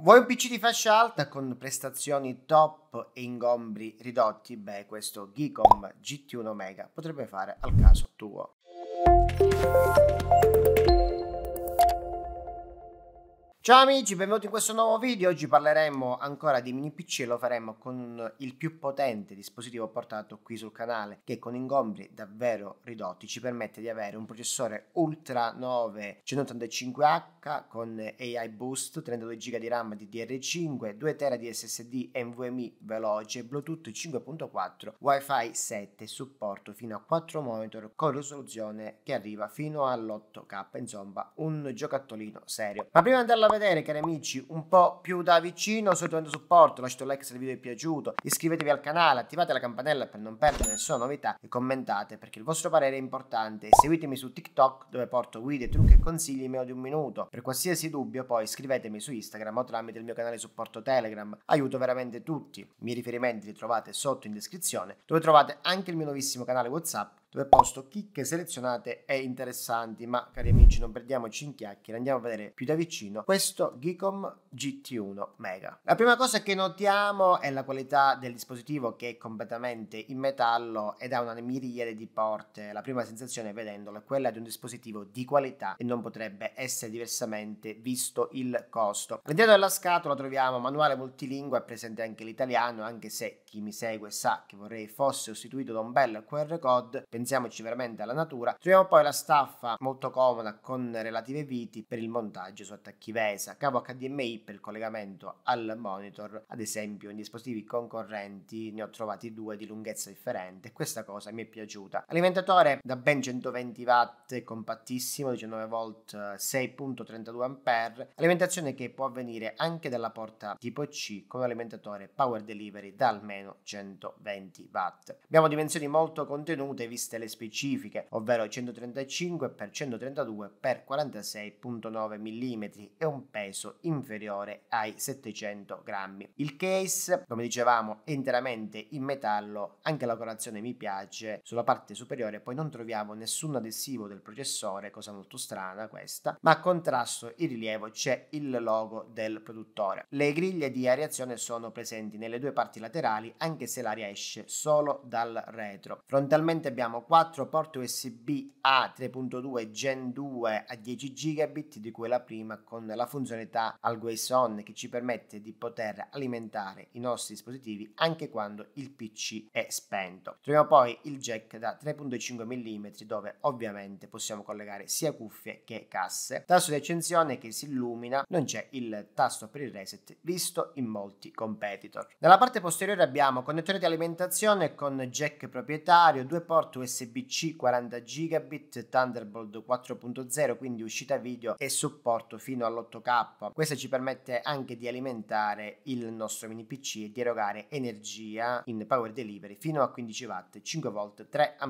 Vuoi un PC di fascia alta con prestazioni top e ingombri ridotti? Beh, questo Gicom GT1 Omega potrebbe fare al caso tuo. Ciao amici, benvenuti in questo nuovo video. Oggi parleremo ancora di mini PC e lo faremo con il più potente dispositivo portato qui sul canale che con ingombri davvero ridotti ci permette di avere un processore Ultra 9 185H con AI Boost, 32 GB di RAM DDR5, 2 TB di SSD NVMe veloce, Bluetooth 5.4, WiFi 7, supporto fino a 4 monitor con risoluzione che arriva fino all'8K, insomma un giocattolino serio. Ma prima di andare a vedere vedere cari amici un po' più da vicino sul tuo supporto, lasciate un like se il video vi è piaciuto, iscrivetevi al canale, attivate la campanella per non perdere nessuna novità e commentate perché il vostro parere è importante e seguitemi su TikTok dove porto guide, trucchi e consigli in meno di un minuto. Per qualsiasi dubbio poi iscrivetemi su Instagram o tramite il mio canale supporto Telegram, aiuto veramente tutti. I miei riferimenti li trovate sotto in descrizione dove trovate anche il mio nuovissimo canale WhatsApp dove posto chicche selezionate e interessanti, ma cari amici non perdiamoci in chiacchiere, andiamo a vedere più da vicino questo Gicom GT1 Mega. La prima cosa che notiamo è la qualità del dispositivo che è completamente in metallo ed ha una miriade di porte, la prima sensazione vedendolo è quella di un dispositivo di qualità e non potrebbe essere diversamente visto il costo. All'interno della scatola troviamo manuale multilingue, è presente anche l'italiano, anche se chi mi segue sa che vorrei fosse sostituito da un bel QR code, pensiamoci veramente alla natura. Troviamo poi la staffa molto comoda con relative viti per il montaggio su attacchi VESA, cavo HDMI per il collegamento al monitor, ad esempio in dispositivi concorrenti ne ho trovati due di lunghezza differente, questa cosa mi è piaciuta. Alimentatore da ben 120 watt, compattissimo, 19 volt, 6.32 A, alimentazione che può avvenire anche dalla porta tipo C con un alimentatore power delivery da almeno 120 watt. Abbiamo dimensioni molto contenute viste previste le specifiche, ovvero 135 x 132 x 46.9 mm e un peso inferiore ai 700 grammi. Il case, come dicevamo, è interamente in metallo, anche la colorazione mi piace, sulla parte superiore poi non troviamo nessun adesivo del processore, cosa molto strana questa, ma a contrasto il rilievo c'è il logo del produttore. Le griglie di ariazione sono presenti nelle due parti laterali anche se l'aria esce solo dal retro. Frontalmente abbiamo abbiamo 4 porte USB A 3.2 Gen 2 a 10 gigabit, di cui la prima con la funzionalità Always On che ci permette di poter alimentare i nostri dispositivi anche quando il PC è spento. Troviamo poi il jack da 3.5 mm dove ovviamente possiamo collegare sia cuffie che casse. Tasto di accensione che si illumina, non c'è il tasto per il reset visto in molti competitor. Nella parte posteriore abbiamo connettore di alimentazione con jack proprietario, due porte USB USB-C 40 GB, Thunderbolt 4.0, quindi uscita video e supporto fino all'8K. Questo ci permette anche di alimentare il nostro mini PC e di erogare energia in power delivery fino a 15 W, 5 V, 3 A.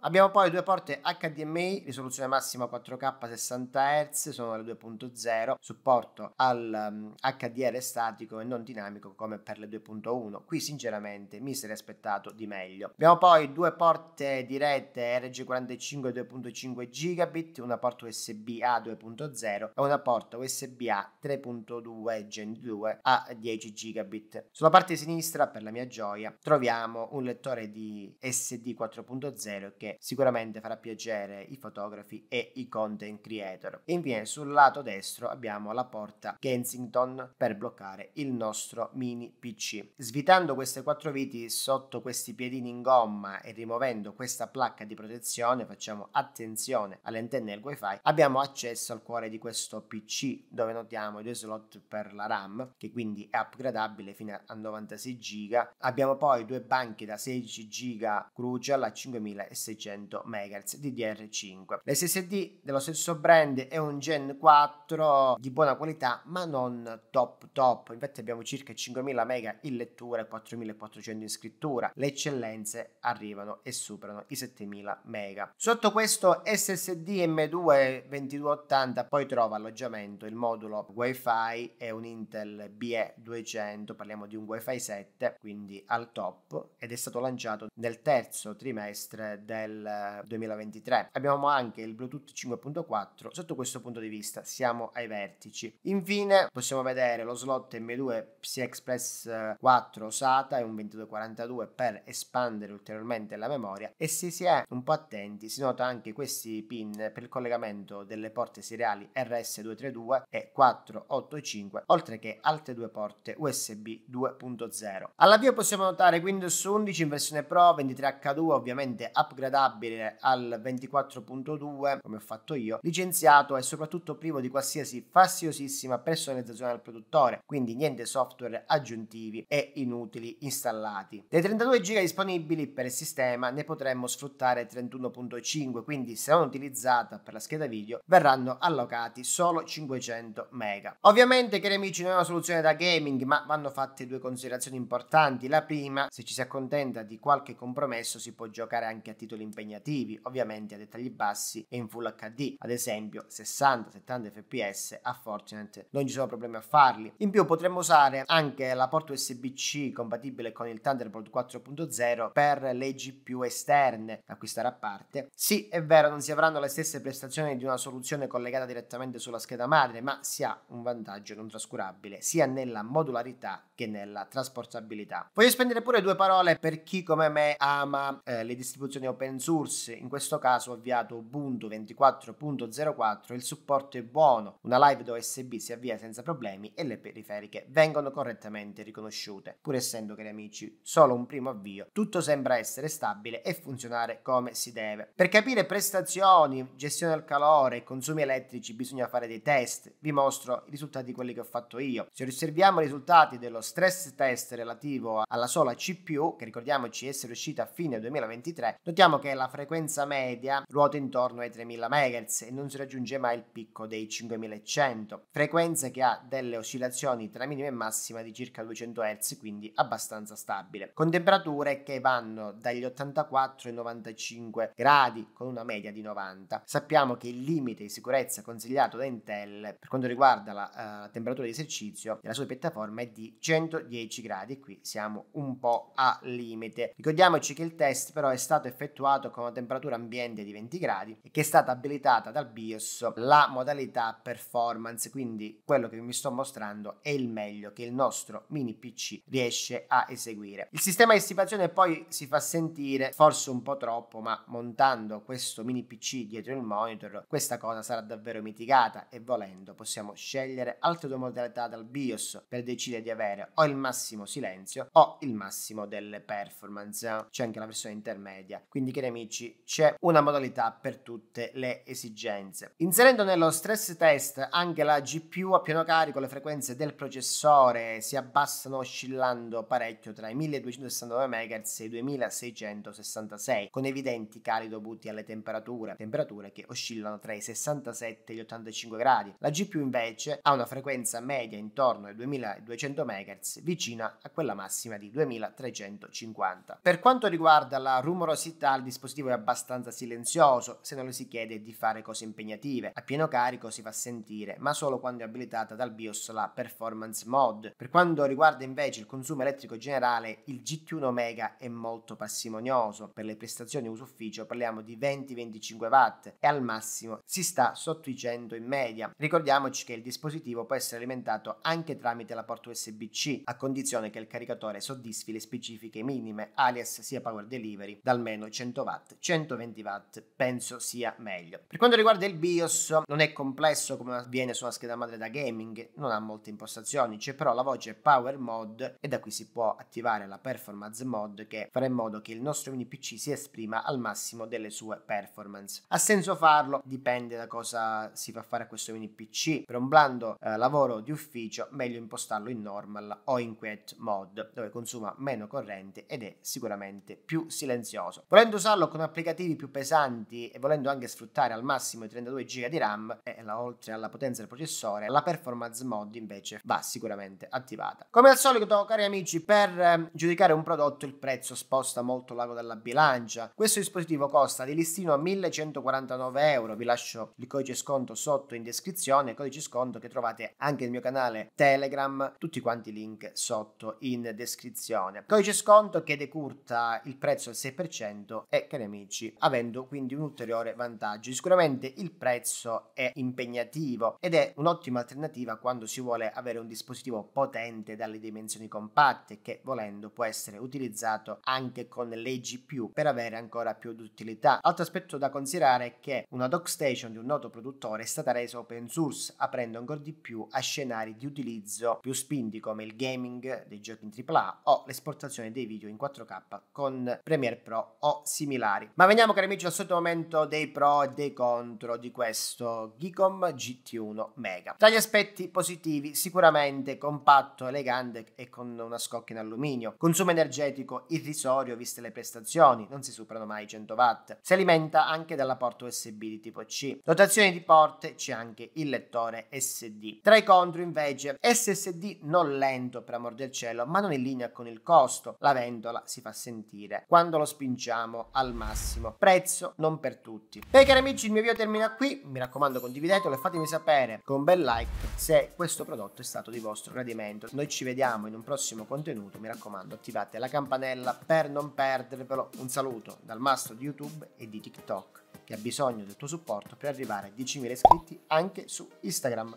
Abbiamo poi due porte HDMI, risoluzione massima 4K 60 Hz, sono le 2.0, supporto al um, HDR statico e non dinamico come per le 2.1. Qui sinceramente mi sarei aspettato di meglio. Abbiamo poi due porte di dirette RG45 2.5 gigabit, una porta USB A 2.0 e una porta USB A 3.2 Gen 2 a 10 gigabit. Sulla parte sinistra, per la mia gioia, troviamo un lettore di SD 4.0 che sicuramente farà piacere i fotografi e i content creator. infine sul lato destro abbiamo la porta Kensington per bloccare il nostro mini PC. Svitando queste quattro viti sotto questi piedini in gomma e rimuovendo questa placca di protezione, facciamo attenzione alle antenne e al wifi, abbiamo accesso al cuore di questo PC dove notiamo i due slot per la RAM che quindi è upgradabile fino a 96 GB. Abbiamo poi due banchi da 16 GB Crucial a 5600 MHz DDR5. L'SSD dello stesso brand è un Gen 4 di buona qualità ma non top top, infatti abbiamo circa 5000 MB in lettura e 4400 in scrittura. Le eccellenze arrivano e superano i 7000 mega. Sotto questo SSD M2 2280 poi trova alloggiamento il modulo WiFi e un Intel BE200, parliamo di un WiFi 7, quindi al top ed è stato lanciato nel terzo trimestre del 2023. Eh, Abbiamo anche il Bluetooth 5.4, sotto questo punto di vista siamo ai vertici. Infine possiamo vedere lo slot M2 PCI Express 4 eh, SATA e un 2242 per espandere ulteriormente la memoria e si è un po' attenti si nota anche questi pin per il collegamento delle porte seriali RS232 e 485 oltre che altre due porte USB 2.0. All'avvio possiamo notare Windows 11 in versione Pro 23H2 ovviamente upgradabile al 24.2 come ho fatto io licenziato e soprattutto privo di qualsiasi fastidiosissima personalizzazione al produttore quindi niente software aggiuntivi e inutili installati. Dei 32 GB disponibili per il sistema ne potremmo sfruttare 31.5, quindi se non utilizzata per la scheda video verranno allocati solo 500 MB. Ovviamente cari amici non è una soluzione da gaming, ma vanno fatte due considerazioni importanti. La prima, se ci si accontenta di qualche compromesso si può giocare anche a titoli impegnativi, ovviamente a dettagli bassi e in full HD, ad esempio 60-70 fps a Fortnite non ci sono problemi a farli. In più potremmo usare anche la porta USB-C compatibile con il Thunderbolt 4.0 per le GPU esterne yen acquistare a parte. Sì, è vero, non si avranno le stesse prestazioni di una soluzione collegata direttamente sulla scheda madre, ma si ha un vantaggio non trascurabile sia nella modularità che nella trasportabilità. Voglio spendere pure due parole per chi come me ama eh, le distribuzioni open source, in questo caso ho avviato Ubuntu 24.04, il supporto è buono, una live da USB si avvia senza problemi e le periferiche vengono correttamente riconosciute, pur essendo cari amici solo un primo avvio, tutto sembra essere stabile e funzionante funzionare come si deve. Per capire prestazioni, gestione del calore e consumi elettrici bisogna fare dei test. Vi mostro i risultati di quelli che ho fatto io. Se osserviamo i risultati dello stress test relativo alla sola CPU, che ricordiamoci essere uscita a fine 2023, notiamo che la frequenza media ruota intorno ai 3000 MHz e non si raggiunge mai il picco dei 5100, frequenza che ha delle oscillazioni tra minima e massima di circa 200 Hz, quindi abbastanza stabile, con temperature che vanno dagli 84 ai 95 gradi con una media di 90. Sappiamo che il limite di sicurezza consigliato da Intel per quanto riguarda la uh, temperatura di esercizio della sua piattaforma è di 110 gradi qui siamo un po' a limite. Ricordiamoci che il test però è stato effettuato con una temperatura ambiente di 20 gradi e che è stata abilitata dal BIOS la modalità performance, quindi quello che vi sto mostrando è il meglio che il nostro mini PC riesce a eseguire. Il sistema di dissipazione poi si fa sentire forse un po' po' troppo, ma montando questo mini PC dietro il monitor, questa cosa sarà davvero mitigata e volendo possiamo scegliere altre due modalità dal BIOS per decidere di avere o il massimo silenzio o il massimo delle performance. C'è anche la versione intermedia, quindi cari amici, c'è una modalità per tutte le esigenze. Inserendo nello stress test anche la GPU a pieno carico, le frequenze del processore si abbassano oscillando parecchio tra i 1269 MHz e i 2666 2006, cioè, con evidenti cali dovuti alle temperature, temperature che oscillano tra i 67 e gli 85 gradi. La GPU invece ha una frequenza media intorno ai 2200 MHz, vicina a quella massima di 2350. Per quanto riguarda la rumorosità, il dispositivo è abbastanza silenzioso, se non le si chiede di fare cose impegnative. A pieno carico si fa sentire, ma solo quando è abilitata dal BIOS la Performance mod. Per quanto riguarda invece il consumo elettrico generale, il GT1 Omega è molto passimonioso per le prestazioni prestazione uso-ufficio parliamo di 20-25 watt e al massimo si sta sotto i 100 in media. Ricordiamoci che il dispositivo può essere alimentato anche tramite la porta USB-C a condizione che il caricatore soddisfi le specifiche minime, alias sia power delivery da almeno 100 watt, 120 watt penso sia meglio. Per quanto riguarda il BIOS non è complesso come avviene sulla scheda madre da gaming, non ha molte impostazioni, c'è però la voce power mode e da qui si può attivare la performance mode che farà in modo che il nostro mini PC sia esprima al massimo delle sue performance. Ha senso farlo, dipende da cosa si fa fare a questo mini PC. Per un blando eh, lavoro di ufficio, meglio impostarlo in normal o in quiet mode, dove consuma meno corrente ed è sicuramente più silenzioso. Volendo usarlo con applicativi più pesanti e volendo anche sfruttare al massimo i 32 GB di RAM, e la, oltre alla potenza del processore, la performance mode invece va sicuramente attivata. Come al solito, cari amici, per eh, giudicare un prodotto il prezzo sposta molto l'ago della bilancia Francia. Questo dispositivo costa di listino 1149 euro, vi lascio il codice sconto sotto in descrizione, codice sconto che trovate anche nel mio canale Telegram, tutti quanti i link sotto in descrizione. Codice sconto che decurta il prezzo al 6% e cari amici, avendo quindi un ulteriore vantaggio. Sicuramente il prezzo è impegnativo ed è un'ottima alternativa quando si vuole avere un dispositivo potente dalle dimensioni compatte che volendo può essere utilizzato anche con le GPU per avere ancora più utilità. Altro aspetto da considerare è che una dock station di un noto produttore è stata resa open source, aprendo ancora di più a scenari di utilizzo più spinti come il gaming dei giochi in AAA o l'esportazione dei video in 4K con Premiere Pro o similari. Ma veniamo cari amici al solito momento dei pro e dei contro di questo Gicom GT1 Mega. Tra gli aspetti positivi sicuramente compatto, elegante e con una scocca in alluminio, consumo energetico irrisorio viste le prestazioni, non non si superano mai i 100 watt. Si alimenta anche dalla porta USB di tipo C. Dotazione di porte c'è anche il lettore SD. Tra i contro invece SSD non lento per amor del cielo ma non in linea con il costo. La ventola si fa sentire quando lo spingiamo al massimo. Prezzo non per tutti. Beh cari amici il mio video termina qui. Mi raccomando condividetelo e fatemi sapere con un bel like se questo prodotto è stato di vostro gradimento. Noi ci vediamo in un prossimo contenuto. Mi raccomando attivate la campanella per non perdervelo. Un saluto ricevuto dal mastro di YouTube e di TikTok, che ha bisogno del tuo supporto per arrivare a 10.000 iscritti anche su Instagram.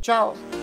Ciao!